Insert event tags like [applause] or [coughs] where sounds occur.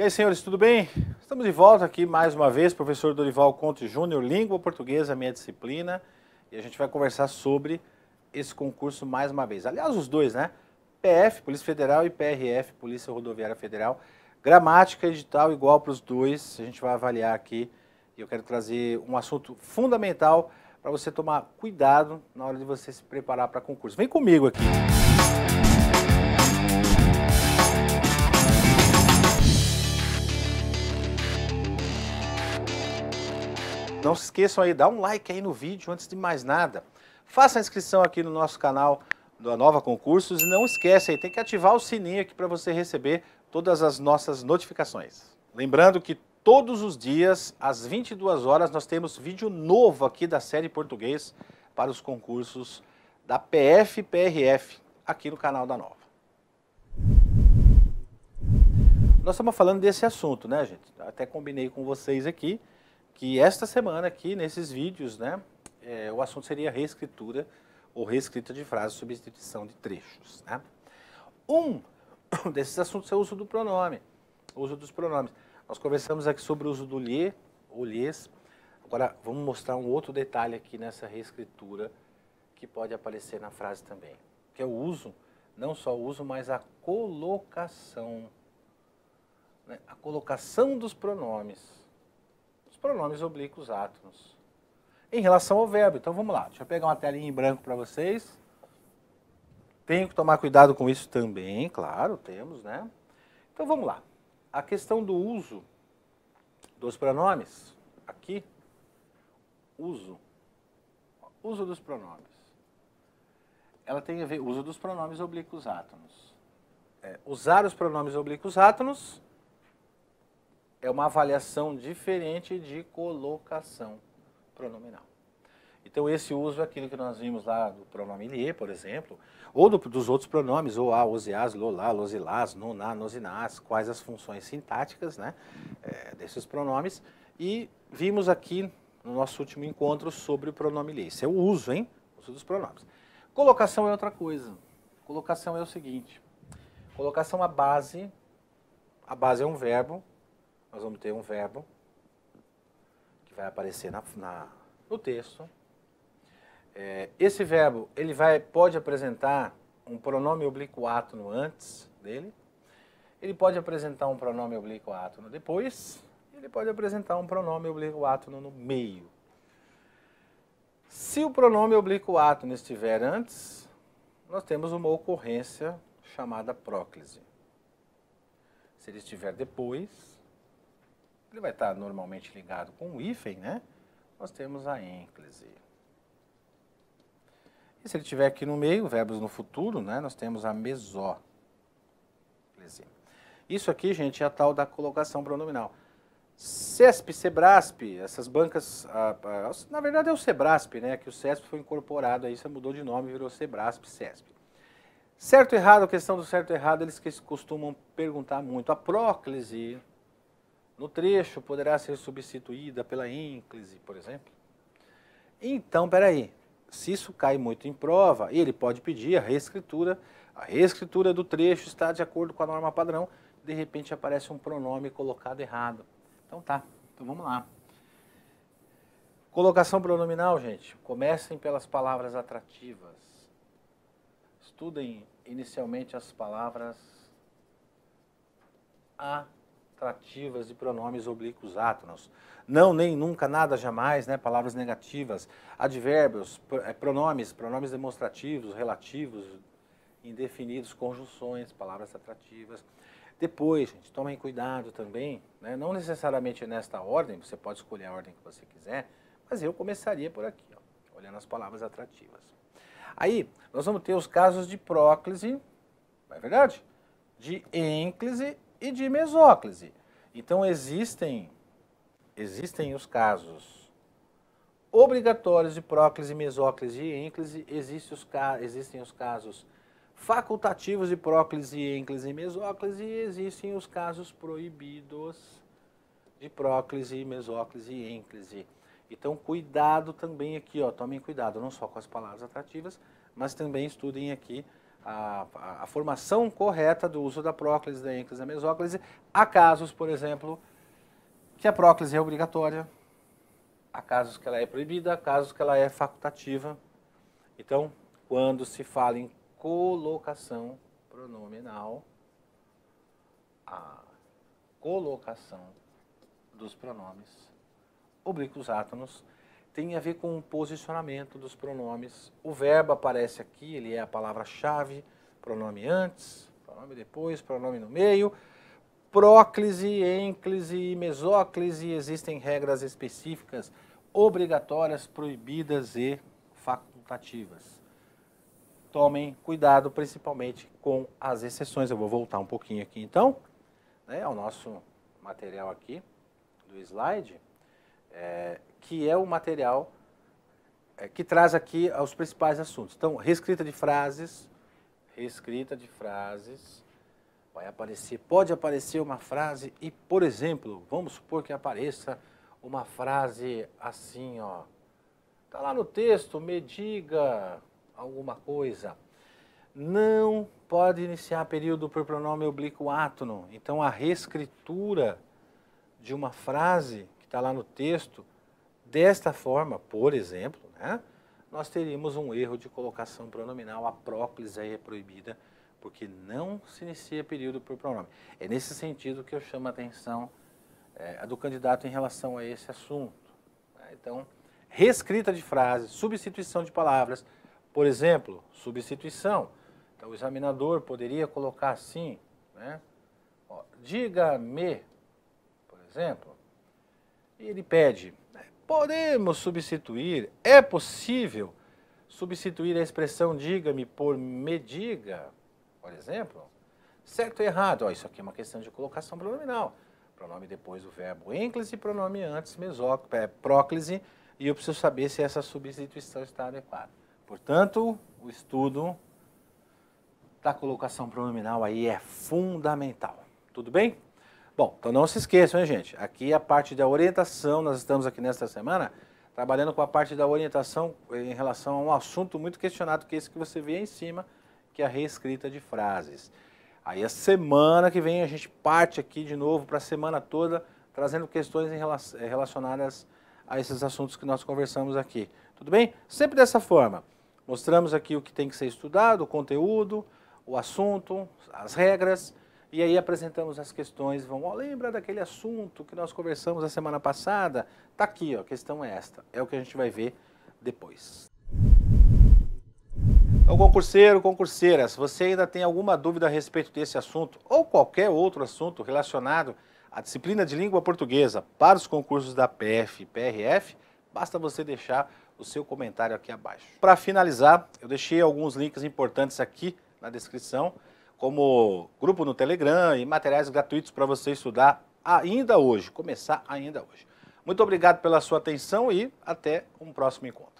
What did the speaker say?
E aí, senhores, tudo bem? Estamos de volta aqui mais uma vez, professor Dorival Conte Júnior, Língua Portuguesa, minha disciplina, e a gente vai conversar sobre esse concurso mais uma vez. Aliás, os dois, né? PF, Polícia Federal, e PRF, Polícia Rodoviária Federal. Gramática edital igual para os dois, a gente vai avaliar aqui. E eu quero trazer um assunto fundamental para você tomar cuidado na hora de você se preparar para concurso. Vem comigo aqui. Não se esqueçam aí, dá um like aí no vídeo antes de mais nada. Faça a inscrição aqui no nosso canal da Nova Concursos e não esquece aí, tem que ativar o sininho aqui para você receber todas as nossas notificações. Lembrando que todos os dias, às 22 horas, nós temos vídeo novo aqui da série Português para os concursos da PF PRF aqui no canal da Nova. Nós estamos falando desse assunto, né, gente? Até combinei com vocês aqui que esta semana aqui, nesses vídeos, né, é, o assunto seria reescritura ou reescrita de frases, substituição de trechos. Né? Um [coughs] desses assuntos é o uso do pronome, o uso dos pronomes. Nós conversamos aqui sobre o uso do lhe, ou lhes. Agora, vamos mostrar um outro detalhe aqui nessa reescritura que pode aparecer na frase também, que é o uso, não só o uso, mas a colocação. Né? A colocação dos pronomes pronomes oblíquos átonos. Em relação ao verbo, então vamos lá. Deixa eu pegar uma telinha em branco para vocês. Tenho que tomar cuidado com isso também, claro, temos, né? Então vamos lá. A questão do uso dos pronomes, aqui, uso, uso dos pronomes. Ela tem a ver, uso dos pronomes oblíquos átonos. É, usar os pronomes oblíquos átonos é uma avaliação diferente de colocação pronominal. Então, esse uso é aquilo que nós vimos lá do pronome lhe, por exemplo, ou do, dos outros pronomes, ou a, osias, lolá, losilás, noná, nosinás, quais as funções sintáticas né, é, desses pronomes. E vimos aqui no nosso último encontro sobre o pronome lhe. Esse é o uso, hein? O uso dos pronomes. Colocação é outra coisa. Colocação é o seguinte. Colocação, a base, a base é um verbo nós vamos ter um verbo que vai aparecer na, na no texto. É, esse verbo ele vai, pode apresentar um pronome oblíquo átono antes dele, ele pode apresentar um pronome oblíquo átono depois, ele pode apresentar um pronome oblíquo átono no meio. Se o pronome oblíquo átono estiver antes, nós temos uma ocorrência chamada próclise. Se ele estiver depois, ele vai estar normalmente ligado com o hífen, né? Nós temos a ênclise. E se ele estiver aqui no meio, verbos no futuro, né? Nós temos a mesóclise. Isso aqui, gente, é a tal da colocação pronominal. CESP, SEBRASP, essas bancas, a, a, na verdade é o SEBRASP, né? Que o CESP foi incorporado aí, você mudou de nome, virou SEBRASP, CESP. Certo e errado, a questão do certo e errado, eles costumam perguntar muito. A próclise, no trecho poderá ser substituída pela ínclise, por exemplo. Então, peraí, se isso cai muito em prova, ele pode pedir a reescritura, a reescritura do trecho está de acordo com a norma padrão, de repente aparece um pronome colocado errado. Então tá, então vamos lá. Colocação pronominal, gente, comecem pelas palavras atrativas. Estudem inicialmente as palavras atrativas atrativas de pronomes oblíquos átonos. Não, nem, nunca, nada, jamais, né? palavras negativas, advérbios, eh, pronomes, pronomes demonstrativos, relativos, indefinidos, conjunções, palavras atrativas. Depois, gente, tomem cuidado também, né? não necessariamente nesta ordem, você pode escolher a ordem que você quiser, mas eu começaria por aqui, ó, olhando as palavras atrativas. Aí, nós vamos ter os casos de próclise, não é verdade? De ênclise e de mesóclise. Então existem existem os casos obrigatórios de próclise, mesóclise e ênclise, existem os, existem os casos facultativos de próclise, ênclise e mesóclise e existem os casos proibidos de próclise, mesóclise e ênclise. Então, cuidado também aqui, ó, tomem cuidado, não só com as palavras atrativas, mas também estudem aqui a, a, a formação correta do uso da próclise, da ênclise, da mesóclise. Há casos, por exemplo, que a próclise é obrigatória, há casos que ela é proibida, há casos que ela é facultativa. Então, quando se fala em colocação pronominal, a colocação dos pronomes oblíquos átonos, tem a ver com o posicionamento dos pronomes. O verbo aparece aqui, ele é a palavra-chave, pronome antes, pronome depois, pronome no meio. Próclise, ênclise mesóclise existem regras específicas, obrigatórias, proibidas e facultativas. Tomem cuidado, principalmente com as exceções. Eu vou voltar um pouquinho aqui então, né, ao nosso material aqui do slide é, que é o material é, que traz aqui os principais assuntos. Então, reescrita de frases, reescrita de frases, vai aparecer, pode aparecer uma frase e, por exemplo, vamos supor que apareça uma frase assim, ó. Tá lá no texto, me diga alguma coisa. Não pode iniciar período por pronome oblíquo átono. Então, a reescritura de uma frase está lá no texto, desta forma, por exemplo, né, nós teríamos um erro de colocação pronominal, a próclise aí é proibida, porque não se inicia período por pronome. É nesse sentido que eu chamo a atenção é, do candidato em relação a esse assunto. Né? Então, reescrita de frases, substituição de palavras, por exemplo, substituição. Então, o examinador poderia colocar assim, né? diga-me, por exemplo, e ele pede: podemos substituir? É possível substituir a expressão diga-me por me diga, por exemplo? Certo ou errado? Ó, isso aqui é uma questão de colocação pronominal. Pronome depois do verbo ênclise, pronome antes mesóclise, é, próclise, e eu preciso saber se essa substituição está adequada. Portanto, o estudo da colocação pronominal aí é fundamental. Tudo bem? Bom, então não se esqueçam, hein, gente? Aqui é a parte da orientação, nós estamos aqui nesta semana trabalhando com a parte da orientação em relação a um assunto muito questionado, que é esse que você vê aí em cima, que é a reescrita de frases. Aí a semana que vem a gente parte aqui de novo para a semana toda, trazendo questões eh, relacionadas a esses assuntos que nós conversamos aqui. Tudo bem? Sempre dessa forma. Mostramos aqui o que tem que ser estudado, o conteúdo, o assunto, as regras. E aí apresentamos as questões, vão, lembra daquele assunto que nós conversamos a semana passada? Tá aqui, ó, a questão é esta. É o que a gente vai ver depois. Então, concurseiro, concurseira, se você ainda tem alguma dúvida a respeito desse assunto ou qualquer outro assunto relacionado à disciplina de língua portuguesa para os concursos da PF e PRF, basta você deixar o seu comentário aqui abaixo. Para finalizar, eu deixei alguns links importantes aqui na descrição como grupo no Telegram e materiais gratuitos para você estudar ainda hoje, começar ainda hoje. Muito obrigado pela sua atenção e até um próximo encontro.